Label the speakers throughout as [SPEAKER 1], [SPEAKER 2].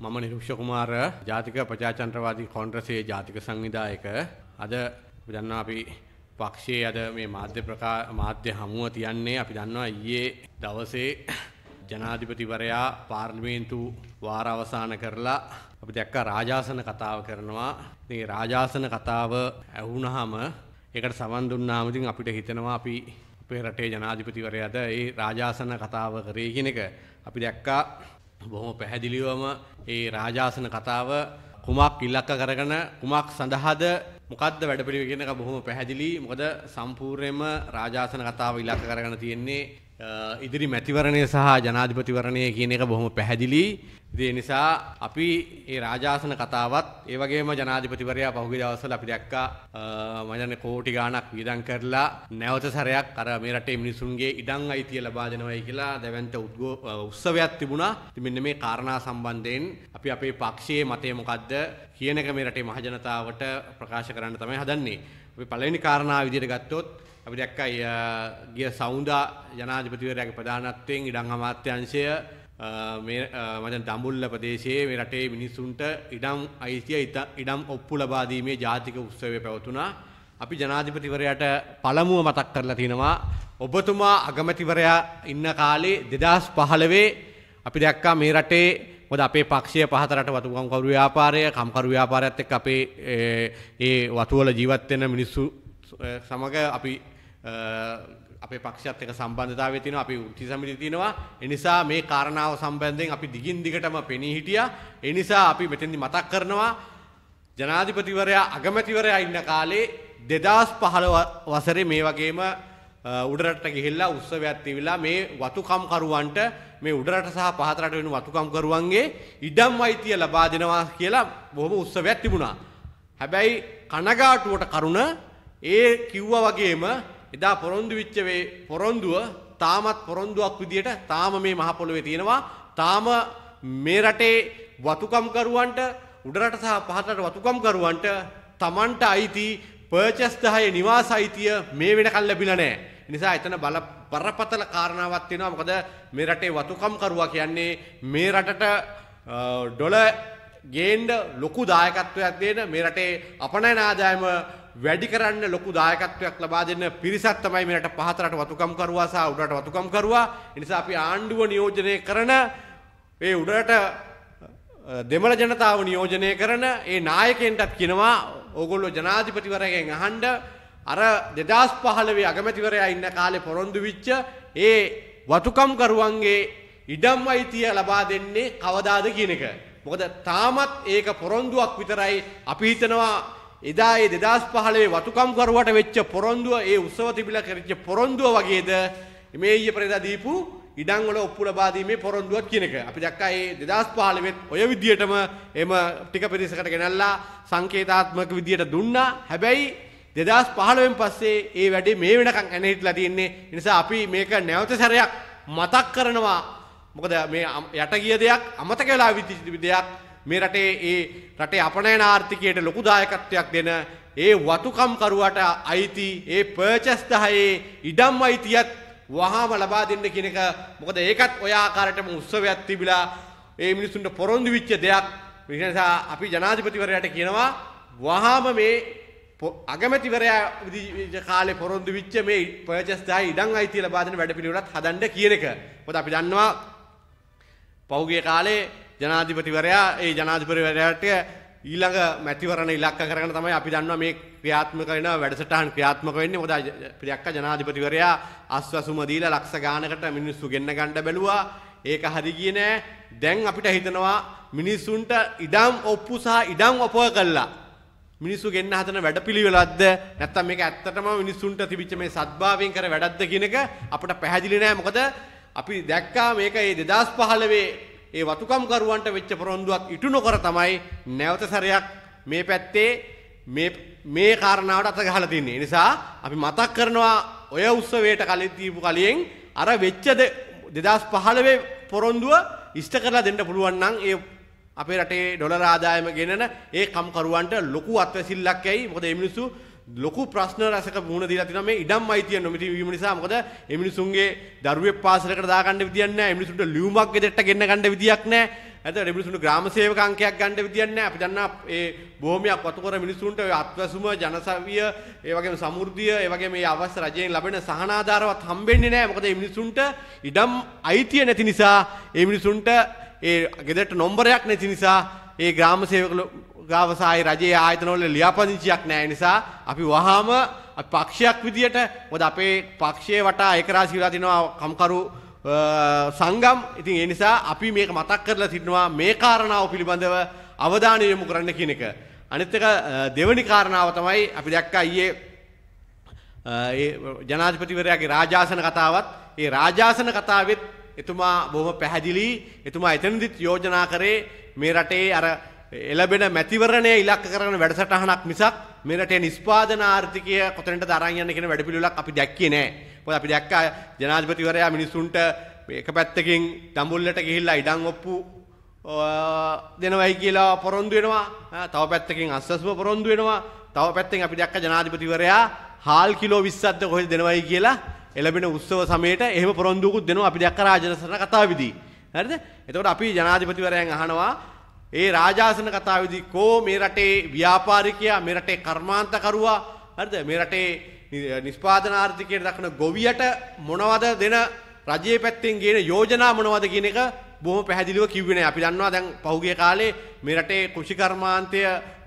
[SPEAKER 1] මම නිරුක්ෂ කුමාර ජාතික ප්‍රජාතන්ත්‍රවාදී කොන්ග්‍රසයේ ජාතික සංවිධායක අද දන්නවා අපි පක්ෂයේ අද මේ මාධ්‍ය ප්‍රකා මාධ්‍ය හමුව තියන්නේ අපි දන්නවා ඊයේ දවසේ ජනාධිපතිවරයා පාර්ලිමේන්තු වාර අවසන් කරලා අපි දැක්කා රාජාසන කතාව කරනවා. ඉතින් රාජාසන කතාව ඇහුණාම ඒකට සමන් දුන්නාම ඉතින් අපිට හිතෙනවා අපි අපේ රටේ ජනාධිපතිවරයාද ඒ රාජාසන කතාව කරේ කියන එක අපි දැක්කා බොහොම පැහැදිලිවම ඒ රාජාසන කතාව කුමක් ඉලක්ක කරගෙන කුමක් සඳහාද මොකද්ද වැඩපිළිවෙල කියන එක බොහොම පැහැදිලි. මොකද සම්පූර්ණයෙන්ම රාජාසන කතාව ඉලක්ක කරගෙන තියෙන්නේ ඉදිරි මැතිවරණය සහ ජනාධිපතිවරණය කියන එක බොහොම පැහැදිලි. ඉතින් ඒ නිසා අපි මේ රාජාසන කතාවත් ඒ වගේම ජනාධිපතිවරයා පහුගිය දවස්වල අපි දැක්කා මම දන්නේ කෝටි ගාණක් වියදම් කරලා නැවත සැරයක් අර මේ රටේ මිනිසුන්ගේ ඉඩම් අයිතිය ලබා දෙනවයි කියලා දැවැන්ත උත්සවයක් තිබුණා. ඉතින් මෙන්න මේ කාරණා සම්බන්ධයෙන් අපි අපේ පක්ෂයේ මතය මොකද්ද කියන එක මේ රටේ මහජනතාවට ප්‍රකාශ කරන්න තමයි හදන්නේ. අපි පළවෙනි කාරණා විදිහට ගත්තොත් අපි දැක්කා ගිය සවුන්දා ජනාධිපතිවරයාගේ ප්‍රධානත්වයෙන් ඉඩම් අමාත්‍යාංශය මේ මචන් දඹුල්ල ප්‍රදේශයේ මේ රටේ මිනිස්සුන්ට ඉඩම් අයිතිය ඉඩම් ඔප්පු ලබා දීමේ ජාතික උත්සවය පැවතුණා. අපි ජනාධිපතිවරයාට පළමුව මතක් කරලා තිනවා ඔබතුමා අගමැතිවරයා ඉන්න කාලේ 2015 අපි දැක්කා මේ රටේ මොකද අපේ පක්ෂය පහතරට වතුකම්කරු ව්‍යාපාරය කම්කරු ව්‍යාපාරයත් එක්ක අපේ ඒ වතු වල ජීවත් වෙන මිනිස්සු සමග අපි අපේ පක්ෂත් එක සම්බන්ධතාවය තියෙනවා අපි වෘත්ති සමිතිය තියෙනවා ඒ නිසා මේ කාරණාව සම්බන්ධයෙන් අපි දිගින් දිගටම පෙනී හිටියා ඒ නිසා අපි මෙතෙන්දි මතක් කරනවා ජනාධිපතිවරයා අගමැතිවරයා ඉන්න කාලේ 2015 වසරේ මේ වගේම උඩරට ගිහිල්ලා උත්සවයක් තිවිලා මේ වතුකම් කරුවන්ට මේ උඩරට සහ පහත රට වෙන වතුකම් කරුවන්ගේ ඉඩම් අයිතිය ලබා දෙනවා කියලා බොහොම උත්සවයක් තිබුණා. හැබැයි කනගාටුවට කරුණ ඒ කිව්වා වගේම එදා පොරොන්දු වෙච්ච වේ පොරොන්දුව තාමත් පොරොන්දුවක් විදියට තාම මේ මහ පොළොවේ තියෙනවා. තාම මේ රටේ වතුකම්කරුවන්ට උඩරට සහ පහතට වතුකම්කරුවන්ට Tamanට අයිති පර්චස් 10 නිවාස අයිතිය මේ වෙනකල් ලැබිලා නැහැ. නිසා එතන බල බරපතල කාරණාවක් තියෙනවා. මොකද මේ රටේ වතුකම්කරුවා කියන්නේ මේ රටට ඩොලර් ගේන්න ලොකු දායකත්වයක් දෙන මේ රටේ අපනයන ආදායම වැඩි කරන්න ලොකු දායකත්වයක් ලබා දෙන්න පිරිසක් තමයි මේ රට පහතරට වතුකම් කරුවා සහ උඩරට වතුකම් කරුවා. ඒ නිසා අපි ආණ්ඩුව නියෝජනය කරන ඒ උඩරට දෙමළ ජනතාව නියෝජනය කරන ඒ නායකයන්ටත් කියනවා ඕගොල්ලෝ ජනාධිපතිවරයගෙන් අහන්න අර 2015 අගමැතිවරයා ඉන්න කාලේ පොරොන්දු වෙච්ච ඒ වතුකම් කරුවන්ගේ ඉඩම් අයිතිය ලබා දෙන්නේ කවදාද කියන එක. මොකද තාමත් ඒක පොරොන්දුවක් විතරයි අපි හිතනවා එදා ඒ දෙදස් පහලේ වතුකම්කරුවට වෙච්ච පොරොන්දුව ඒ උත්සව තිබිලා කරච්ච පොරොන්දුව වගේද මේ ඊයේ පෙරේදා දීපු ඉඩම් වල ඔප්පු ලබා දීමේ පොරොන්දුවක් කියන එක. අපි දැක්කා ඒ 2015 වෙත් ඔය විදියටම එම ටික පිරිසකට ගෙනල්ලා සංකේතාත්මක විදියට දුන්නා. හැබැයි 2015 වෙන් පස්සේ ඒ වැඩේ මේ වෙනකන් ඇනහිටලා තියෙන්නේ. ඒ නිසා අපි මේක නැවත සැරයක් මතක් කරනවා. මොකද මේ යට ගිය දෙයක් අමතක වෙලා විදිහට දෙයක් මේ රටේ ඒ රටේ අපනයන ආර්ථිකයට ලොකු දායකත්වයක් දෙන ඒ වතුකම්කරුවට අයිති ඒ පර්චස් දහයේ ඉඩම් අයිතියත් වහාම ලබා දෙන්න කියන එක මොකද ඒකත් ඔය ආකාරයටම උත්සවයක් තිබිලා ඒ මිනිසුන්ට පොරොන්දු වෙච්ච දෙයක් නිසා අපි ජනාධිපතිවරයාට කියනවා වහාම මේ අගමැතිවරයා කාලේ පොරොන්දු විච්ච මේ පර්චස් දායි ඉඩම් අයිතිය ලබා දෙන වැඩපිළිවෙලත් හදන්න කියන එක. මොකද අපි දන්නවා පහුගිය කාලේ ජනාධිපතිවරයා ඒ ජනාධිපතිවරයාට ඊළඟ මැතිවරණ ඉලක්ක කරගෙන තමයි අපි දන්නවා මේ ක්‍රියාත්මක වෙන වැඩසටහන් ක්‍රියාත්මක වෙන්නේ මොකද ප්‍රියක්ක ජනාධිපතිවරයා අස්වසුම දීලා ලක්ෂ ගාණකට මිනිස්සු ගෙන්න ගන්න බැලුවා ඒක හරි ගියේ නෑ දැන් අපිට හිතනවා මිනිස්සුන්ට ඉඩම් ඔප්පු සහ ඉඩම් ඔපව කළා මිනිස්සු ගෙන්න හදන වැඩපිළිවෙලක්ද නැත්නම් මේක ඇත්තටම මිනිස්සුන්ට තිබිච්ච මේ සත්භාවයෙන් කර වැඩක්ද කියන එක අපිට පැහැදිලි නෑ මොකද අපි දැක්කා මේක ඒ 2015 ඒ වතුකම්කරුවන්ට වෙච්ච පොරොන්දුවත් ඉටු නොකර තමයි නැවත සැරයක් මේ පැත්තේ මේ කාරණාවට අත ගහලා තින්නේ. නිසා අපි මතක් කරනවා ඔය උත්සවයට කලින් දීපු කලියෙන් අර වෙච්ච 2015 පොරොන්දුව ඉෂ්ට කරලා දෙන්න පුළුවන් නම් ඒ අපේ රටේ ඩොලර් ආදායම ගෙනන ඒ කම්කරුවන්ට ලොකු අත්වැසිල්ලක් ඇයි. මොකද මේ මිනිස්සු ලොකු ප්‍රශ්න රැසක මුණ දීලා තිනවා මේ ඉඩම් අයිතිය නොමිති වීම නිසා මොකද මේ මිනිසුන්ගේ දරුවේ පාසලකට දාගන්න විදියක් නැහැ මිනිසුන්ට ලියුමක් ගෙදරට ගෙන්න ගන්න විදියක් නැහැ ඇත මිනිසුන්ට ග්‍රාම සේවක අංකයක් ගන්න විදියක් නැහැ අපි දන්නා ඒ භූමියක් වතුකර මිනිසුන්ට ඔය අත්වැසුම ජනසවිය ඒ වගේම සමෘද්ධිය ඒ වගේම මේ අවශ්‍ය රජයෙන් ලැබෙන සහනාධාරවත් හම්බෙන්නේ නැහැ මොකද මේ මිනිසුන්ට ඉඩම් අයිතිය නැති නිසා මේ මිනිසුන්ට ඒ ගෙදරට නොම්බරයක් නැති නිසා ඒ ග්‍රාම සේවක ගාව සායි රජයේ ආයතනවල ලියාපදිංචියක් නැහැ නිසා අපි වහාම පක්ෂයක් විදියට මොකද අපේ පක්ෂයේ වටා ඒකරාශී වෙලා තිනවා කම්කරු සංගම් ඉතින් ඒ නිසා අපි මේක මතක් කරලා තිනවා මේ කාරණාව පිළිබඳව අවධානය යොමු කරන්න කියන එක. අනිත් එක දෙවෙනි කාරණාව තමයි අපි දැක්කා ඊයේ ඒ ජනාධිපතිවරයාගේ රාජාසන කතාවත් ඒ රාජාසන කතාවෙත් එතුමා බොහොම පැහැදිලි එතුමා එතනදිත් යෝජනා කරේ මේ රටේ අර එලබෙන මැතිවරණය ඉලක්ක කරන වැඩසටහනක් මිසක් මෙරට නිස්පාදන ආර්ථිකය කොතනට දරයන්න කෙන වැඩපිළිවෙලක් අපි දැක්කේ නෑ. පොද අපි දැක්ක ජනාධිපතිවරයා මිනිස්සුන්ට එක පැත්තකින් දඹුල්ලට ගිහිල්ලා ඉඩම් ඔප්පු දෙනවයි කියලා පොරොන්දු වෙනවා. තව පැත්තකින් අස්සස්ව පොරොන්දු වෙනවා. තව පැත්තෙන් අපි දැක්ක ජනාධිපතිවරයා හාල් කිලෝ 20ක්ද කොහෙද දෙනවයි කියලා එළබෙන උත්සව සමයේට එහෙම පොරොන්දුකුත් දෙනවා අපි දැක්ක රාජනසන කතාවෙදී. හරිද? එතකොට අපි ජනාධිපතිවරයන් අහනවා ඒ රාජාසන කතාවේදී කෝ මේ රටේ ව්‍යාපාරිකයා මේ රටේ කර්මාන්තකරුවා හරිද මේ රටේ නිෂ්පාදන ආර්ථිකයට දක්න ගොවියට මොනවද දෙන රජයේ පැත්තෙන් ගේන යෝජනා මොනවද කියන එක බොහොම පැහැදිලිව කිව්වේ නෑ. අපි දන්නවා දැන් පහුගිය කාලේ මේ රටේ කෘෂි කර්මාන්තය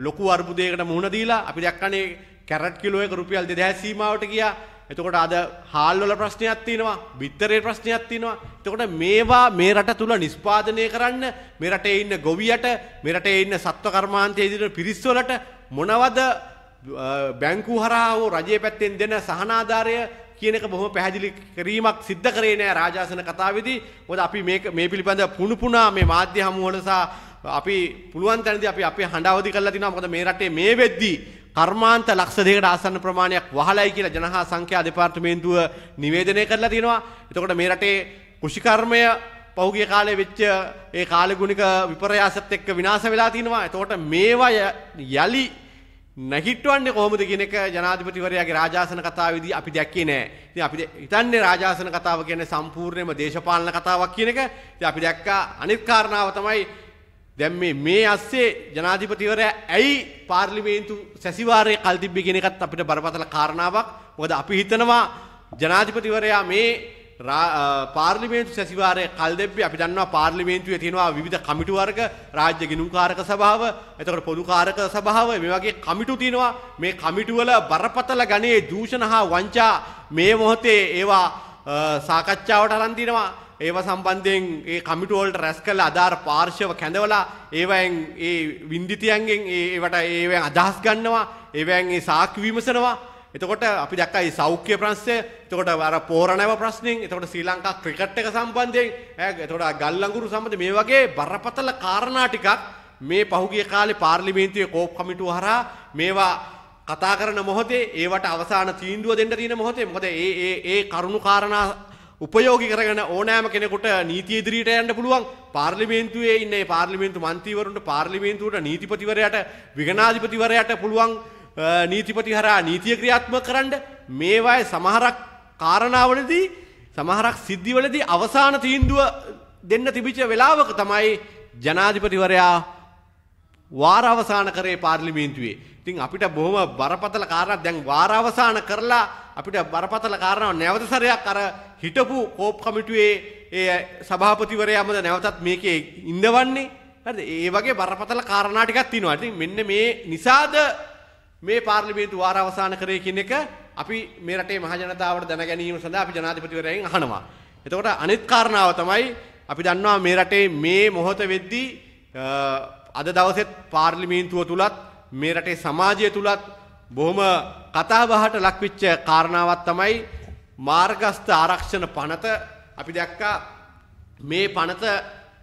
[SPEAKER 1] ලොකු අර්බුදයකට මුහුණ දීලා අපි දැක්කනේ කැරට් කිලෝ එක රුපියල් 2000 සීමාවට ගියා. එතකොට අද හාල්වල ප්‍රශ්නයක් තියෙනවා බිත්තරේ ප්‍රශ්නයක් තියෙනවා එතකොට මේවා මේ රට තුල නිෂ්පාදනය කරන්න මේ රටේ ඉන්න ගොවියට මේ රටේ ඉන්න සත්ව කර්මාන්තයේ ඉදිරිය පිරිස්වලට මොනවද බැංකු හරහා හෝ රජයේ පැත්තෙන් දෙන සහනාධාරය කියන එක බොහොම පැහැදිලි කිරීමක් සිද්ධ කරේ නෑ රාජාසන කතාවේදී මොකද අපි මේක මේ පිළිබඳ පුණු පුණා මේ මාධ්‍ය හමුවල සහ අපි පුළුවන් තැනදී අපි අපේ හඬ අවදි කරලා තිනවා මොකද මේ රටේ මේ වෙද්දී කර්මාන්ත ලක්ෂ දෙකකට ආසන්න ප්‍රමාණයක් වහලයි කියලා ජනහා සංඛ්‍යා දෙපාර්තමේන්තුව නිවේදනය කරලා තිනවා. එතකොට මේ රටේ කෘෂිකර්මය පහුගිය කාලේ වෙච්ච ඒ කාලගුණික විපර්යාසත් එක්ක විනාශ වෙලා තිනවා. එතකොට මේවා යලි නැහිටවන්නේ කොහොමද කියන එක ජනාධිපතිවරයාගේ රාජාසන කතාවේදී අපි දැක්කේ නෑ. ඉතින් අපි හිතන්නේ රාජාසන කතාව කියන්නේ සම්පූර්ණයෙන්ම දේශපාලන කතාවක් කියන එක. ඉතින් අපි දැක්කා අනිත් කාරණාව තමයි දැන් මේ මේ අස්සේ ජනාධිපතිවරයා ඇයි පාර්ලිමේන්තු සැසිවාරයේ කල් තිබ්බේ කියන එකත් අපිට බරපතල කාරණාවක්. මොකද අපි හිතනවා ජනාධිපතිවරයා මේ පාර්ලිමේන්තු සැසිවාරය කල් දෙබ්බේ අපි දන්නවා පාර්ලිමේන්තුවේ තියෙනවා විවිධ කමිටු වර්ග රාජ්‍ය ගිණුම්කාරක සභාව එතකොට පොදුකාරක සභාව මේ වගේ කමිටු තියෙනවා මේ කමිටු වල බරපතල ගණයේ දූෂණ හා වංචා මේ මොහොතේ ඒවා සාකච්ඡාවට අරන් තිනවා ඒව සම්බන්ධයෙන් ඒ කමිටුවල්ට රැස් කළ අධාර පාර්ශව කැඳවලා ඒවයින් ඒ වින්දිතියන්ගෙන් ඒවට ඒව අදහස් ගන්නවා ඒවැන් ඒ සාක් විමසනවා එතකොට අපි දැක්කයි සෞඛ්‍ය ප්‍රශ්නය එතකොට අර පෝරණව ප්‍රශ්نين එතකොට ශ්‍රී ලංකා ක්‍රිකට් එක සම්බන්ධයෙන් එතකොට ගල්ලඟුරු සම්බන්ධ මේ වගේ බරපතල කාරණා ටිකක් මේ පහුගිය කාලේ පාර්ලිමේන්තුවේ කෝප් කමිටුව හරහා මේවා කතා කරන මොහොතේ ඒවට අවසාන තීන්දුව දෙන්න තියෙන මොහොතේ මොකද ඒ ඒ ඒ කරුණු කාරණා උපයෝගි කරගෙන ඕනෑම කෙනෙකුට නීති ඉදිරියට යන්න පුළුවන් පාර්ලිමේන්තුවේ ඉන්න පාර්ලිමේන්තු මන්තීවරුන්ට පාර්ලිමේන්තුවට නීතිපතිවරයට විගනාධිපතිවරයට පුළුවන් නීතිපති හරා නීතිය ක්‍රියාත්මක කරන්න මේවායි සමහරක් කාරණාවලදී සමහරක් සිද්ධිවලදී අවසාන තීන්දුව දෙන්න තිබිච්ච වෙලාවක තමයි ජනාධිපතිවරයා වාරවසාන කරේ පාර්ලිමේන්තුවේ. ඉතින් අපිට බොහොම බරපතල කාරණා දැන් වාරවසාන කරලා අපිට බරපතල කාරණාව නැවත සැරයක් අර හිටපු කෝප් කමිටුවේ ඒ සභාපතිවරයාමද නැවතත් මේකේ ඉඳවන්නේ. හරිද? ඒ වගේ බරපතල කාරණා ටිකක් තියෙනවා. ඉතින් මෙන්න මේ නිසාද මේ පාර්ලිමේන්තු වාර අවසන් කරේ කියන එක අපි මේ රටේ මහජනතාවට දැන ගැනීම සඳහා අපි ජනාධිපතිවරයෙන් අහනවා. එතකොට අනිත් කාරණාව තමයි අපි දන්නවා මේ රටේ මේ මොහොත වෙද්දී අද දවසෙත් පාර්ලිමේන්තුව තුලත් මේ රටේ සමාජය තුලත් බොහොම කතාබහට ලක්විච්ච කාරණාවත් තමයි මාර්ගස්ථ ආරක්ෂණ පනත අපි දැක්කා මේ පනත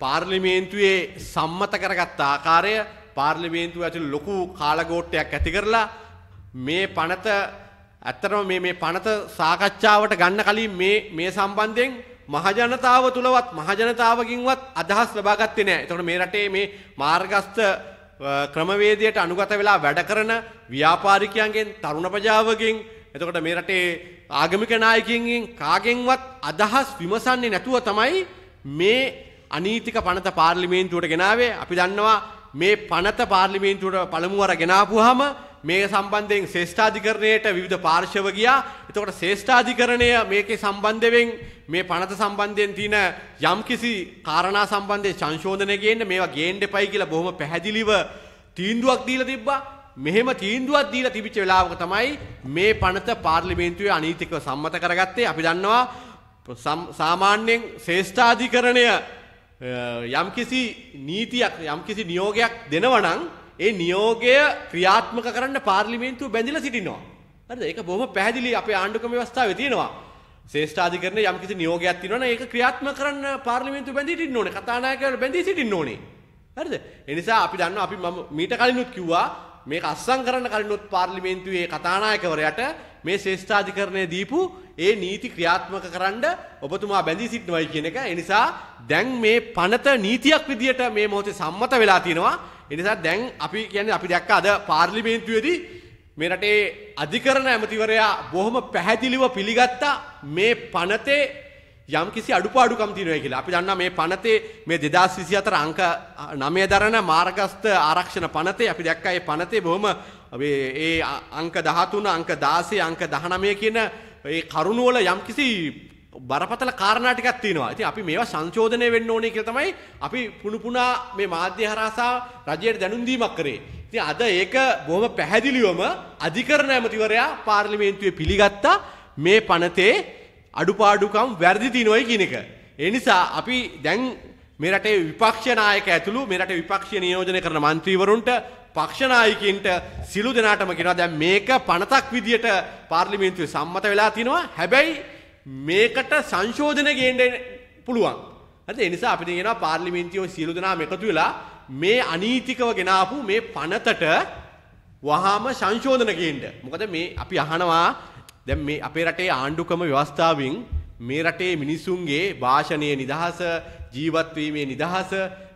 [SPEAKER 1] පාර්ලිමේන්තුවේ සම්මත කරගත් ආකාරය පාර්ලිමේන්තුව ඇතුළු ලොකු කාලගෝට්ටයක් ඇති කරලා මේ පනත ඇත්තටම මේ මේ පනත සාකච්ඡාවට ගන්න කලින් මේ මේ සම්බන්ධයෙන් මහජනතාව තුලවත් මහජනතාවකින්වත් අදහස් ලබා ගත්තේ නැහැ. ඒතකොට මේ රටේ මේ මාර්ගස්ථ ක්‍රමවේදයට අනුගත වෙලා වැඩ කරන ව්‍යාපාරිකයන්ගෙන් තරුණ ප්‍රජාවගෙන් එතකොට මේ රටේ ආගමික නායකයින්ගෙන් කාගෙන්වත් අදහස් විමසන්නේ නැතුව තමයි මේ අනීතික පනත පාර්ලිමේන්තුවට ගෙනාවේ අපි දන්නවා මේ පනත පාර්ලිමේන්තුවට පළමුවර ගෙනාපුවාම මේ සම්බන්ධයෙන් ශේෂ්ඨාධිකරණයට විවිධ පාර්ශව ගියා. එතකොට ශේෂ්ඨාධිකරණය මේකේ සම්බන්ධයෙන් මේ පනත සම්බන්ධයෙන් තියෙන යම්කිසි කාරණා සම්බන්ධයෙන් සංශෝධනය ගේන්න මේවා ගේන්න එපයි කියලා බොහොම පැහැදිලිව තීන්දුවක් දීලා තිබ්බා. මෙහෙම තීන්දුවක් දීලා තිබිච්ච වෙලාවක තමයි මේ පනත පාර්ලිමේන්තුවේ අනීතිකව සම්මත කරගත්තේ. අපි දන්නවා සාමාන්‍යයෙන් ශේෂ්ඨාධිකරණය යම්කිසි නීතියක් යම්කිසි නියෝගයක් දෙනවා නම් ඒ නියෝගය ක්‍රියාත්මක කරන්න පාර්ලිමේන්තුව බැඳිලා සිටිනවා. හරිද? ඒක බොහොම පැහැදිලි අපේ ආණ්ඩුක්‍රම ව්‍යවස්ථාවේ තියෙනවා. ශ්‍රේෂ්ඨාධිකරණයේ යම්කිසි නියෝගයක් තියෙනවා නම් ඒක ක්‍රියාත්මක කරන්න පාර්ලිමේන්තුව බැඳී සිටින්න ඕනේ. කතානායකයෝ බැඳී සිටින්න ඕනේ. හරිද? ඒ නිසා අපි දන්නවා අපි මම මීට කලිනුත් කිව්වා මේක අස්සම් කරන්න කලිනුත් පාර්ලිමේන්තුවේ කතානායකවරයාට මේ ශ්‍රේෂ්ඨාධිකරණය දීපු ඒ නීති ක්‍රියාත්මක කරන්න ඔබතුමා බැඳී සිටිනවයි කියන එක. ඒ නිසා දැන් මේ පනත නීතියක් විදියට මේ මොහොතේ සම්මත වෙලා තිනවා. එනිසා දැන් අපි කියන්නේ අපි දැක්ක අද පාර්ලිමේන්තුවේදී මේ රටේ අධිකරණ ඇමතිවරයා බොහොම පැහැදිලිව පිළිගත්තා මේ පනතේ යම්කිසි අඩුපාඩුකම් තියෙනවා කියලා. අපි දන්නා මේ පනතේ මේ 2024 අංක 9 දරන මාර්ගස්ත ආරක්ෂණ පනතේ අපි දැක්කා මේ පනතේ බොහොම ඒ අංක 13 අංක 16 අංක 19 කියන ඒ කරුණු වල යම්කිසි බරපතල කාරණා ටිකක් තියෙනවා. ඉතින් අපි මේවා සංශෝධනය වෙන්න ඕනේ කියලා තමයි අපි පුනුපුනා මේ මාධ්‍ය හරහා රජයට දැනුම් දීමක් කරේ. ඉතින් අද ඒක බොහොම පැහැදිලිවම අධිකරණ ඇමතිවරයා පාර්ලිමේන්තුවේ පිළිගත්තා මේ පනතේ අඩුපාඩුකම් වැරදි තිනොයි කියන එක. ඒ නිසා අපි දැන් මේ රටේ විපක්ෂ නායක ඇතුළු මේ රටේ විපක්ෂ නියෝජනය කරන മന്ത്രിවරුන්ට පක්ෂ නායකයින්ට සිළු දෙනාටම කියනවා දැන් මේක පනතක් විදියට පාර්ලිමේන්තුවේ සම්මත වෙලා තිනවා. හැබැයි මේකට සංශෝධන ගේන්න පුළුවන්. හරි ඒ නිසා අපිට කියනවා පාර්ලිමේන්තුවේ සියලු දෙනාම එකතු වෙලා මේ අනීතිකව ගෙනාපු මේ පනතට වහාම සංශෝධන ගේන්න. මොකද මේ අපි අහනවා දැන් මේ අපේ රටේ ආණ්ඩුක්‍රම ව්‍යවස්ථාවෙන් මේ රටේ මිනිසුන්ගේ භාෂණයේ නිදහස ජීවත් වීමේ නිදහස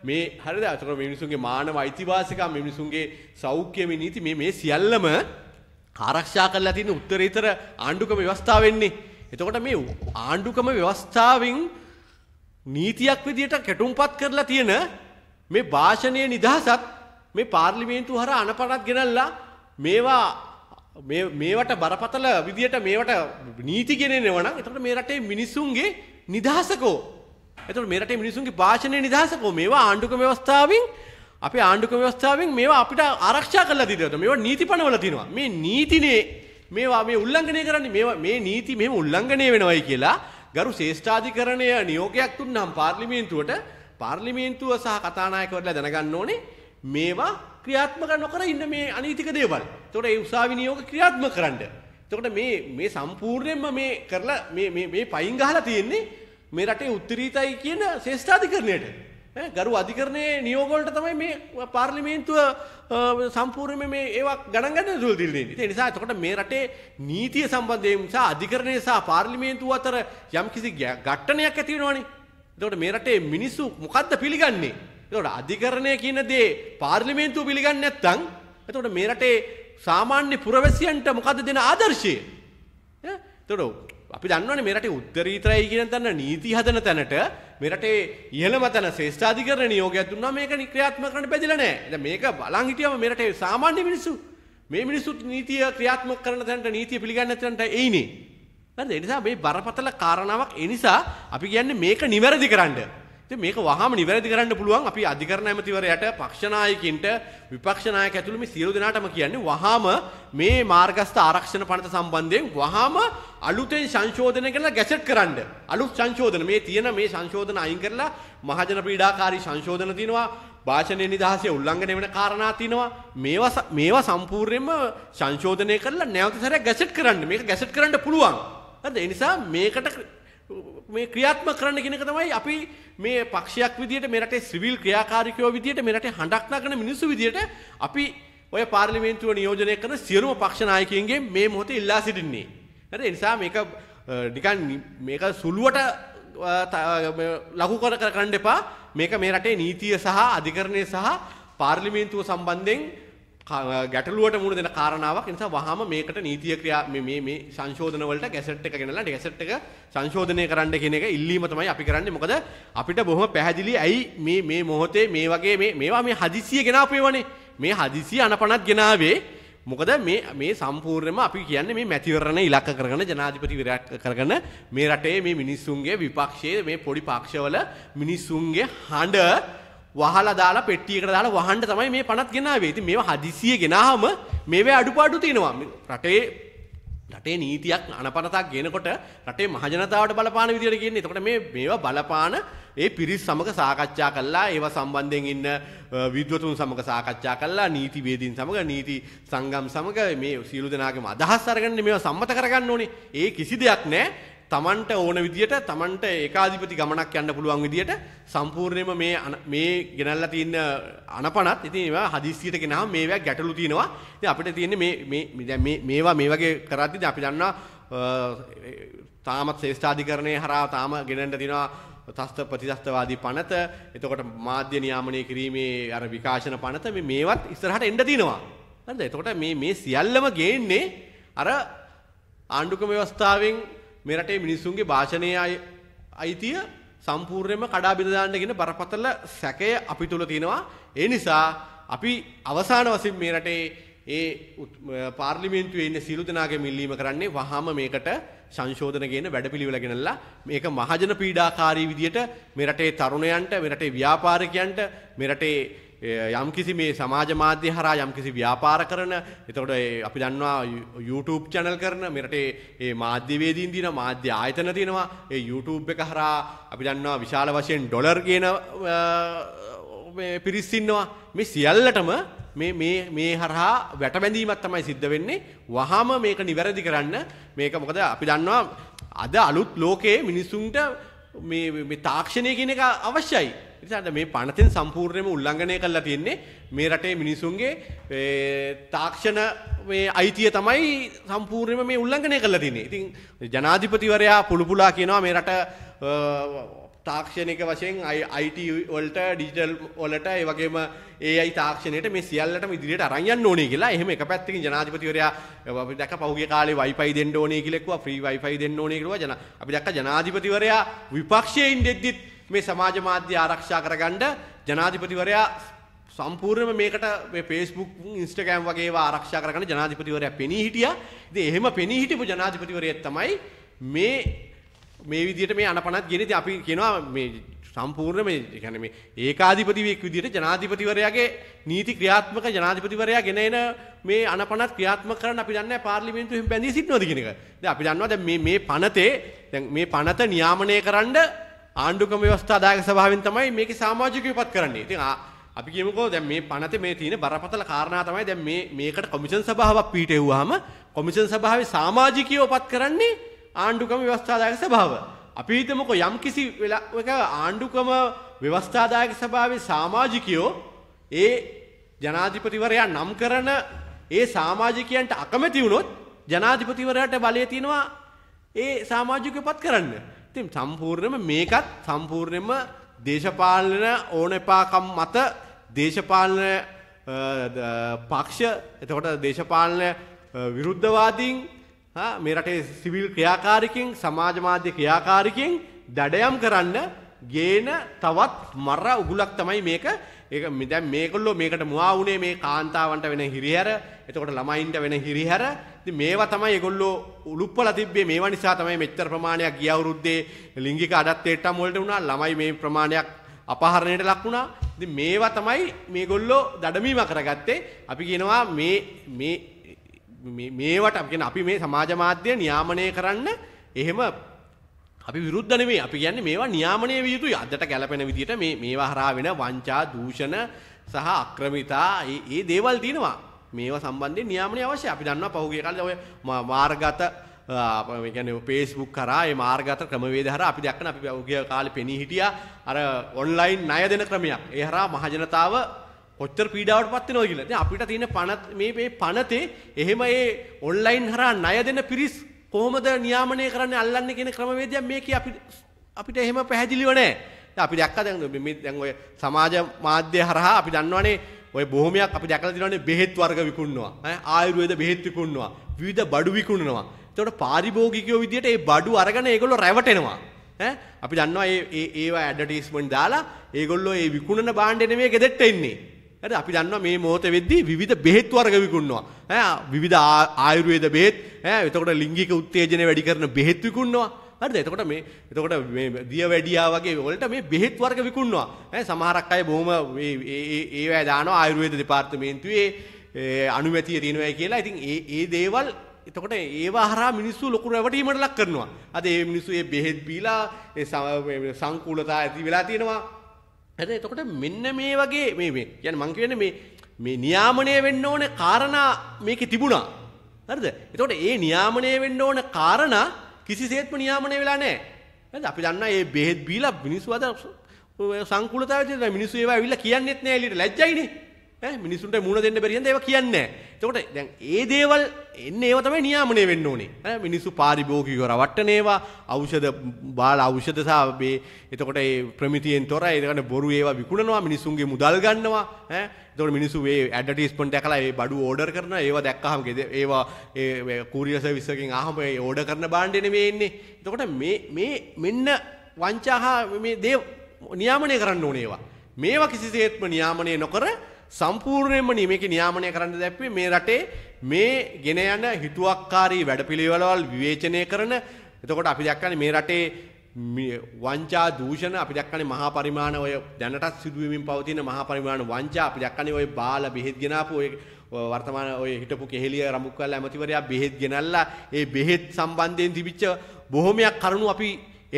[SPEAKER 1] මේ හරිද? අතකොට මේ මිනිසුන්ගේ මානව අයිතිවාසිකම් මේ මිනිසුන්ගේ සෞඛ්‍ය මේ නීති මේ මේ සියල්ලම ආරක්ෂා කරලා තියෙන උත්තරීතර ආණ්ඩුක්‍රම ව්‍යවස්ථාවෙන්නේ. එතකොට මේ ආණ්ඩුකම ව්‍යවස්ථාවෙන් නීතියක් විදියට කැටුම්පත් කරලා තියෙන මේ භාෂණය නිදහසත් මේ පාර්ලිමේන්තු හර අනපනත් ගෙනල්ලා මේවා මේවට බරපතල විදියට මේවට නීති ගෙනෙනවනම් එතකොට මේ රටේ මිනිසුන්ගේ නිදහසකෝ එතකොට මේ රටේ මිනිසුන්ගේ භාෂණය නිදහසකෝ මේවා ආණ්ඩුකම ව්‍යවස්ථාවෙන් අපේ ආණ්ඩුකම ව්‍යවස්ථාවෙන් මේවා අපිට ආරක්ෂා කරලා දෙනවා මේවා නීතිපනවල තියෙනවා මේ නීතිනේ මේවා මේ උල්ලංඝනය කරන්නේ මේවා මේ නීති මෙහෙම උල්ලංඝනය වෙනවයි කියලා ගරු ශේෂ්ඨාධිකරණය නියෝගයක් දුන්නාම පාර්ලිමේන්තුවට පාර්ලිමේන්තුව සහ කතානායකවරලා දැනගන්න ඕනේ මේවා ක්‍රියාත්මක නොකර ඉන්න මේ අනීතික දේවල්. එතකොට ඒ උසාවි නියෝග ක්‍රියාත්මක කරන්න. එතකොට මේ මේ සම්පූර්ණයෙන්ම මේ කරලා මේ මේ මේ පයින් ගහලා තියෙන්නේ මේ රටේ උත්තරීතයි කියන ශේෂ්ඨාධිකරණයට. ගරු අධිකරණය නියෝගොල්ට තමයි මේ පාර්ලිමේන්තුව සම්පූර්ණම මේ ඒවා ගණන් ගන්න දුල් දිල්න්නේ. ඒ නිසා එතකොට මේ රටේ නීතිය සම්බන්ධයෙන් නිසා අධිකරණය සහ පාර්ලිමේන්තුව අතර යම්කිසි ඝට්ටනයක් ඇති වෙනවනේ. එතකොට මේ රටේ මිනිස්සු මොකද්ද පිළිගන්නේ? එතකොට අධිකරණය කියන දේ පාර්ලිමේන්තුව පිළිගන්නේ නැත්නම් එතකොට මේ රටේ සාමාන්‍ය පුරවැසියන්ට මොකද්ද දෙන ආදර්ශය? එතකොට අපි දන්නවන මෙරට උත්තරීතරයි කියෙන තන්න නීති හදන තැනට මෙරටේ ඉහළම තැන ශේෂ්ඨාධිකර නියෝගයක් දුන්නා මේක නික්‍රියාත්ම කරන්න පැදිලනෑ මේක බලන් හිටියම මෙරටේ සාමාන්‍ය මිනිස්සු මේ මිනිස්සුත් නීතිය ක්‍රියාත්ම කරන තැනට නීතිය පිළිගන්න තැනට එයිනේ. හරිද? ඒ නිසා මේ බරපතල කාරණාවක් ඒ නිසා අපි කියන්නේ මේක නිවැරදි කරන්න. මේක වහම නිවැරදි කරන්න පුළුවන් අපි අධිකරණ ඇමතිවරයට පක්ෂනායකින්ට විපක්ෂනායක ඇතුළු මේ සියලු දෙනාටම කියන්නේ වහාම මේ මාර්ගස්ථ ආරක්ෂණ පනත සම්බන්ධයෙන් වහාම අලුතෙන් සංශෝධනය කරලා ගැසට් කරන්න. අලුත් සංශෝධන මේ තියෙන මේ සංශෝධන අයින් කරලා මහජන පීඩාකාරී සංශෝධන තියෙනවා. භාෂණය නිදහසේ උල්ලංඝනය වෙන කාරණා තියෙනවා. මේවා මේවා සම්පූර්ණයෙන්ම සංශෝධනය කරලා නැවත සැරයක් ගැසට් කරන්න. මේක ගැසට් කරන්න පුළුවන්. හරිද? ඒ නිසා මේකට මේ ක්‍රියාත්ම කරන්න කෙනෙක තමයි අපි මේ පක්ෂයක් විදිහට මේ රටේ සිවිල් ක්‍රියාකාරිකයෝ විදිහට මේ රටේ හඬක් නගන මිනිස්සු විදිහට අපි ඔය පාර්ලිමේන්තුව නියෝජනය කරන සියලුම පක්ෂ නායකයින්ගේ මේ මොහොතේ ඉල්ලා සිටින්නේ. හරි ඒ නිසා මේක නිකන් මේක සුළුවට ලඝු කර කරන්න එපා. මේක මේ රටේ නීතිය සහ අධිකරණය සහ පාර්ලිමේන්තුව සම්බන්ධයෙන් ගැටලුවට මුණ දෙන කාරණාවක් නිසා වහාම මේකට නීතිය ක්‍රියා මේ මේ මේ සංශෝධන වලට ගැසට් එක ගෙනලා ගැසට් එක සංශෝධනය කරන්න කියන එක ඉල්ලීම තමයි අපි කරන්නේ මොකද අපිට බොහොම පැහැදිලි ඇයි මේ මේ මොහොතේ මේ වගේ මේ මේවා මේ හදිසිය ගෙනාපු ඒවානේ මේ හදිසිය අනපනත් ගෙනාවේ මොකද මේ මේ සම්පූර්ණයෙන්ම අපි කියන්නේ මේ මැතිවරණ ඉලක්ක කරගෙන ජනාධිපතිවරයෙක් කරගෙන මේ රටේ මේ මිනිස්සුන්ගේ විපක්ෂයේ මේ පොඩි පක්ෂවල මිනිස්සුන්ගේ හඬ වහලා දාලා පෙට්ටියකට දාලා වහන්න තමයි මේ පනත් ගෙනාවේ. ඉතින් මේවා හදිසියෙ ගෙනාම මේවේ අඩුපාඩු තියෙනවා. රටේ රටේ නීතියක් අනපනතක් ගෙනකොට රටේ මහජනතාවට බලපාන විදිහට කියන්නේ. එතකොට මේ මේවා බලපාන ඒ පිරිස් සමග සාකච්ඡා කළා, ඒවා සම්බන්ධයෙන් ඉන්න විද්වතුන් සමග සාකච්ඡා කළා, නීතිවේදීන් සමග, නීති සංගම් සමග මේ සියලු දෙනාගේම අදහස් අරගෙන මේවා සම්මත කරගන්න ඕනේ. ඒ කිසි දෙයක් නැහැ. තමන්ට ඕන විදියට තමන්ට ඒකාධිපති ගමනක් යන්න පුළුවන් විදියට සම්පූර්ණයෙන්ම මේ මේ ගෙනල්ලා තියෙන අනපනත් ඉතින් ඒවා හදිස්සියට ගෙනහම මේවා ගැටලු තියෙනවා. ඉතින් අපිට තියෙන්නේ මේ මේ මේවා මේ වගේ කරද්දී අපි දන්නවා තාමත් ශ්‍රේෂ්ඨාධිකරණයේ හරහා තාම ගෙනෙන්න තියෙනවා තස්ත ප්‍රතිස්තවාදී පනත එතකොට මාධ්‍ය නියාමනය කිරීමේ අර විකාශන පනත මේ මේවත් ඉස්සරහට එන්න තියෙනවා. හරිද? එතකොට මේ මේ සියල්ලම ගේන්නේ අර ආණ්ඩුක්‍රම ව්‍යවස්ථාවෙන් මේ රටේ මිනිස්සුන්ගේ භාෂණයේ අයිතිය සම්පූර්ණයෙන්ම කඩා බිඳ දාන්නගෙන බරපතල සැකය අපි තුල තියෙනවා. ඒ නිසා අපි අවසාන වශයෙන් මේ රටේ ඒ පාර්ලිමේන්තුවේ ඉන්න සියලු දෙනාගේ මිල්ලීම කරන්නේ වහාම මේකට සංශෝධන ගේන වැඩපිළිවෙල ගෙනල්ලා මේක මහජන පීඩාකාරී විදියට මේ රටේ තරුණයන්ට මේ රටේ ව්‍යාපාරිකයන්ට මේ රටේ යම්කිසි මේ සමාජ මාධ්‍ය හරහා යම්කිසි ව්‍යාපාර කරන එතකොට අපි දන්නවා YouTube channel කරන මෙරටේ මේ මාධ්‍යවේදීන් දින මාධ්‍ය ආයතන දිනවා ඒ YouTube එක හරහා අපි දන්නවා විශාල වශයෙන් ඩොලර් ගේන මේ පිරිස් ඉන්නවා මේ සියල්ලටම මේ මේ මේ හරහා වැටබැඳීමක් තමයි සිද්ධ වෙන්නේ වහම මේක නිවැරදි කරන්න මේක මොකද අපි දන්නවා අද අලුත් ලෝකයේ මිනිසුන්ට මේ තාක්ෂණය කියන එක අවශ්‍යයි එනිසාට මේ පනතින් සම්පූර්ණයෙන්ම උල්ලංඝනය කරලා තියෙන්නේ මේ රටේ මිනිසුන්ගේ තාක්ෂණ මේ අයිතිය තමයි සම්පූර්ණයෙන්ම මේ උල්ලංඝනය කරලා තියෙන්නේ. ඉතින් ජනාධිපතිවරයා පුලුපුලා කියනවා මේ රට තාක්ෂණික වශයෙන් IT වලට ඩිජිටල් වලට ඒ වගේම AI තාක්ෂණයට මේ සියල්ලටම ඉදිරියට අරන් යන්න ඕනේ කියලා. එහෙම එක පැත්තකින් ජනාධිපතිවරයා අපි දැක්ක පහුගිය කාලේ Wi-Fi දෙන්න ඕනේ කියලා කිව්වා, free Wi-Fi දෙන්න ඕනේ කියලා. අපි දැක්ක ජනාධිපතිවරයා විපක්ෂයේ ඉඳෙද්දිත් මේ සමාජ මාධ්‍ය ආරක්ෂා කරගන්න ජනාධිපතිවරයා සම්පූර්ණයෙන්ම මේකට මේ Facebook Instagram වගේ ඒවා ආරක්ෂා කරගන්න ජනාධිපතිවරයා පෙනී හිටියා. ඉතින් එහෙම පෙනී හිටපු ජනාධිපතිවරයෙක් තමයි මේ මේ විදිහට මේ අනපනත් ගෙන ඉතින් අපි කියනවා මේ සම්පූර්ණ මේ يعني මේ ඒකාධිපතිවෙක් විදිහට ජනාධිපතිවරයාගේ නීති ක්‍රියාත්මක ජනාධිපතිවරයා ගෙන එන මේ අනපනත් ක්‍රියාත්මක කරන්න අපි දන්නේ පාර්ලිමේන්තුව එහෙම බැඳී සිටිනවද කියන එක. දැන් අපි දන්නවා දැන් මේ මේ පනතේ දැන් මේ පනත නියාමනය කරන්න ආණ්ඩුක්‍රම ව්‍යවස්ථා දායක සභාවෙන් තමයි මේක සමාජික විපත් කරන්නේ. ඉතින් අපි කියමුකෝ දැන් මේ පනතේ මේ තියෙන බරපතල කාරණා තමයි දැන් මේ මේකට කොමිෂන් සභාවක් පීටෙව්වහම කොමිෂන් සභාවේ සමාජිකයෝ පත් කරන්නේ ආණ්ඩුක්‍රම ව්‍යවස්ථා දායක සභාව. අපි හිතමුකෝ යම් කිසි වෙලාවක ආණ්ඩුක්‍රම ව්‍යවස්ථා දායක සභාවේ සමාජිකයෝ ඒ ජනාධිපතිවරයා නම් කරන ඒ සමාජිකයන්ට අකමැති වුණොත් ජනාධිපතිවරයාට බලය තියෙනවා ඒ සමාජිකයෝ පත් කරන්න. ඉතින් සම්පූර්ණයෙන්ම මේකත් සම්පූර්ණයෙන්ම දේශපාලන ඕනෙපාකම් මත දේශපාලන පක්ෂ එතකොට දේශපාලන විරුද්ධවාදීන් මේ රටේ සිවිල් ක්‍රියාකාරිකෙන් සමාජ මාධ්‍ය ක්‍රියාකාරිකෙන් දඩයම් කරන්න ගේන තවත් මර උගුලක් තමයි මේක ඒක දැන් මේගොල්ලෝ මේකට මුවා වුණේ මේ කාන්තාවන්ට වෙන හිරිහැර එතකොට ළමයින්ට වෙන හිරිහැර ඉතින් මේවා තමයි ඒගොල්ලෝ උලුප්පලා තිබ්බේ මේවා නිසා තමයි මෙච්චර ප්‍රමාණයක් ගිය අවුරුද්දේ ලිංගික අඩත්වේට්ටම් වලට වුණා ළමයි මේ ප්‍රමාණයක් අපහරණයට ලක් වුණා ඉතින් මේවා තමයි මේගොල්ලෝ දඩමීම කරගත්තේ අපි කියනවා මේ මේ මේවට අපි කියන අපි මේ සමාජ මාධ්‍ය නියාමනය කරන්න එහෙම අපි විරුද්ධ නෙමෙයි. අපි කියන්නේ මේවා නියාමනය විය යුතුයි. අදට ගැලපෙන විදිහට මේ මේවා හරහා වෙන වංචා, දූෂණ සහ අක්‍රමිතා මේ දේවල් තියෙනවා. මේවා සම්බන්ධයෙන් නියාමනය අවශ්‍යයි. අපි දන්නවා පහුගිය කාලේ ඔය මාර්ගගත ඒ කියන්නේ Facebook කරා මේ මාර්ගගත ක්‍රමවේද හරහා අපි දැක්කන අපි පහුගිය කාලේ පෙනී හිටියා අර ඔන්ලයින් ණය දෙන ක්‍රමයක්. ඒ හරහා මහජනතාව කොච්චර පීඩාවට පත් වෙනවද කියලා. ඉතින් අපිට තියෙන පණ මේ මේ පණතේ එහෙම ඒ ඔන්ලයින් හරහා ණය දෙන පිරිස් කොහොමද නියාමනය කරන්න අල්ලන්න කෙන ක්‍රමවේදය මේක අපි අපිට එහෙම පැහැදිලිව නෑ අපි දැක්ක දැන් දැන් ඔය සමාජ මාධ්‍ය හරහා අපි දන්නවනේ ඔය බොහොමයක් අපි දැකලා තියෙනවානේ බෙහෙත් වර්ග විකුණනවා ආයුර්වේද බෙහෙත් විකුණනවා විවිධ බඩු විකුණනවා එතකොට පාරිභෝගිකයෝ විදියට මේ බඩු අරගෙන ඒගොල්ලෝ රැවටෙනවා ඈ අපි දන්නවා මේ ඒවා ඇඩ්වර්ටයිස්මන්ට් දාලා ඒගොල්ලෝ මේ විකුණන භාණ්ඩ නෙමෙයි ගෙදෙට්ට ඉන්නේ හරි අපි දන්නවා මේ මොහොතේ වෙද්දී විවිධ බෙහෙත් වර්ග විකුණනවා. ඈ විවිධ ආයුර්වේද බෙහෙත් ඈ එතකොට ලිංගික උත්තේජනය වැඩි කරන බෙහෙත් විකුණනවා. හරිද? එතකොට මේ එතකොට මේ දිය වැඩියා වගේ වලට මේ බෙහෙත් වර්ග විකුණනවා. ඈ සමහරක් අය බොහොම මේ ඒවැය දානවා ආයුර්වේද දෙපාර්තමේන්තුවේ අනුමැතිය තියෙනවා කියලා. ඉතින් ඒ ඒ දේවල් එතකොට ඒවා හරහා මිනිස්සු ලොකු රැවටීමකට ලක් කරනවා. අද මේ මිනිස්සු මේ බෙහෙත් බීලා සංකූලතා ඇති වෙලා තියෙනවා. හරි එතකොට මෙන්න මේ වගේ මේ මේ කියන්නේ මං කියන්නේ මේ මේ නියාමණය වෙන්න ඕන කාරණා මේකේ තිබුණා. හරිද? එතකොට ඒ නියාමණය වෙන්න ඕන කාරණා කිසිසේත්ම නියාමණය වෙලා නැහැ. හරිද? අපි දන්නා මේ බෙහෙත් බීලා මිනිස්සු අද සංකූලතාවය තියෙනවා. මිනිස්සු ඒවා ඇවිල්ලා කියන්නෙත් නැහැ එළියට ලැජ්ජයිනේ. ඈ මිනිසුන්ට මුණ දෙන්න බැරි හින්දා ඒවා කියන්නේ නැහැ. එතකොට දැන් ඒ දේවල් එන්නේ ඒව තමයි නියාමනය වෙන්න ඕනේ. ඈ මිනිස්සු පාරිභෝගිකව රවට්ටන ඒවා ඖෂධ බාල ඖෂධ සහ මේ එතකොට ඒ ප්‍රමිතියෙන් තොර ඒ කියන්නේ බොරු ඒවා විකුණනවා මිනිසුන්ගේ මුදල් ගන්නවා ඈ එතකොට මිනිස්සු මේ ඇඩ්වර්ටයිස්මන්ට් එකලා ඒ බඩු ඕඩර් කරනවා ඒවා දැක්කහම ඒවා ඒ කුරියර් සර්විස් එකකින් ආවම ඒ ඕඩර් කරන භාණ්ඩ නෙමෙයි එන්නේ. එතකොට මේ මේ මෙන්න වංචා මේ දේ නියාමනය කරන්න ඕනේ ඒවා. මේවා කිසිසේත්ම නියාමනය නොකර සම්පූර්ණයෙන්ම මේක නියාමනය කරන්න දැප්වේ මේ රටේ මේ ගෙන යන හිතුවක්කාරී වැඩපිළිවෙලවල් විවේචනය කරන එතකොට අපි දැක්කනේ මේ රටේ වංචා දූෂණ අපි දැක්කනේ මහා පරිමාණ ඔය දැනටත් සිදුවෙමින් පවතින මහා පරිමාණ වංචා අපි දැක්කනේ ඔය බාල බෙහෙත් ගෙනාපු ඔය වර්තමාන ඔය හිටපු කෙහෙලිය රමුක්කල්ලා ඇමතිවරයා බෙහෙත් ගෙනල්ලා ඒ බෙහෙත් සම්බන්ධයෙන් තිබිච්ච බොහොමයක් කරුණු අපි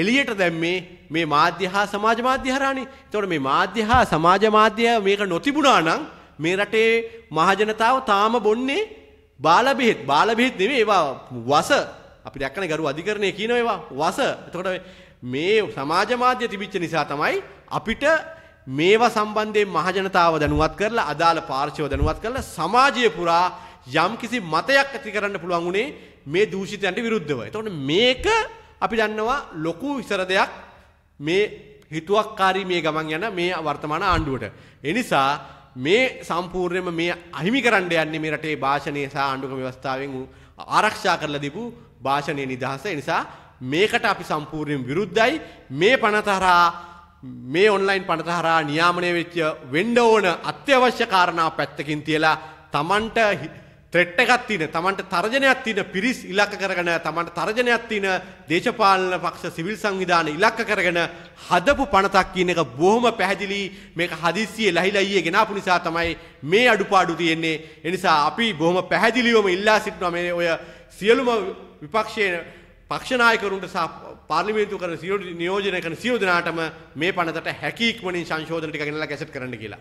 [SPEAKER 1] එලියට දැම්මේ මේ මාධ්‍ය හා සමාජ මාධ්‍ය හරහානේ. එතකොට මේ මාධ්‍ය හා සමාජ මාධ්‍ය මේක නොතිබුණා නම් මේ රටේ මහජනතාව තාම බොන්නේ බාල බෙහෙත්. බාල බෙහෙත් නෙමෙයි ඒවා වස. අපි දැක්කනේ ගරු අධිකරණය කියන ඒවා වස. එතකොට මේ සමාජ මාධ්‍ය තිබිච්ච නිසා තමයි අපිට මේවා සම්බන්ධයෙන් මහජනතාව දැනුවත් කරලා අදාළ පාර්ශව දැනුවත් කරලා සමාජය පුරා යම්කිසි මතයක් ඇති කරන්න පුළුවන් උනේ මේ දූෂිතයන්ට විරුද්ධව. එතකොට මේක අපි දන්නවා ලොකු විසර දෙයක් මේ හිතුවක්කාරී මේ ගමන් යන මේ වර්තමාන ආණ්ඩුවට. එනිසා මේ සම්පූර්ණයෙන්ම මේ අහිමි කරන්න යන්නේ මේ රටේ භාෂණය සහ ආණ්ඩුක්‍රම ව්‍යවස්ථාවෙන් ආරක්ෂා කරලා දීපු භාෂණයේ නිදහස. ඒ නිසා මේකට අපි සම්පූර්ණයෙන් විරුද්ධයි. මේ පනතරා මේ ඔන්ලයින් පනතහරා නියාමනය වෙච්ච වෙන්ඩ ඕන අත්‍යවශ්‍ය කාරණාව පැත්තකින් තියලා තමන්ට ත්‍රෙට්ට එකක් තියෙන තමන්ට තර්ජනයක් තියෙන පිරිස් ඉලක්ක කරගෙන තමන්ට තර්ජනයක් තියෙන දේශපාලන පක්ෂ සිවිල් සංවිධාන ඉලක්ක කරගෙන හදපු පනතක් කියන එක බොහොම පැහැදිලි මේක හදිස්සියේ ලහිලා ඊයේ ගෙනාපු නිසා තමයි මේ අඩුපාඩු තියෙන්නේ ඒ නිසා අපි බොහොම පැහැදිලිවම ඉල්ලා සිටිනවා මේ ඔය සියලුම විපක්ෂයේ පක්ෂ නායකවරුන්ට සහ පාර්ලිමේන්තුව කරන සියලු නියෝජනය කරන සියලු දෙනාටම මේ පනතට හැකි ඉක්මනින් සංශෝධන ටික ගෙනලා ගැසට් කරන්න කියලා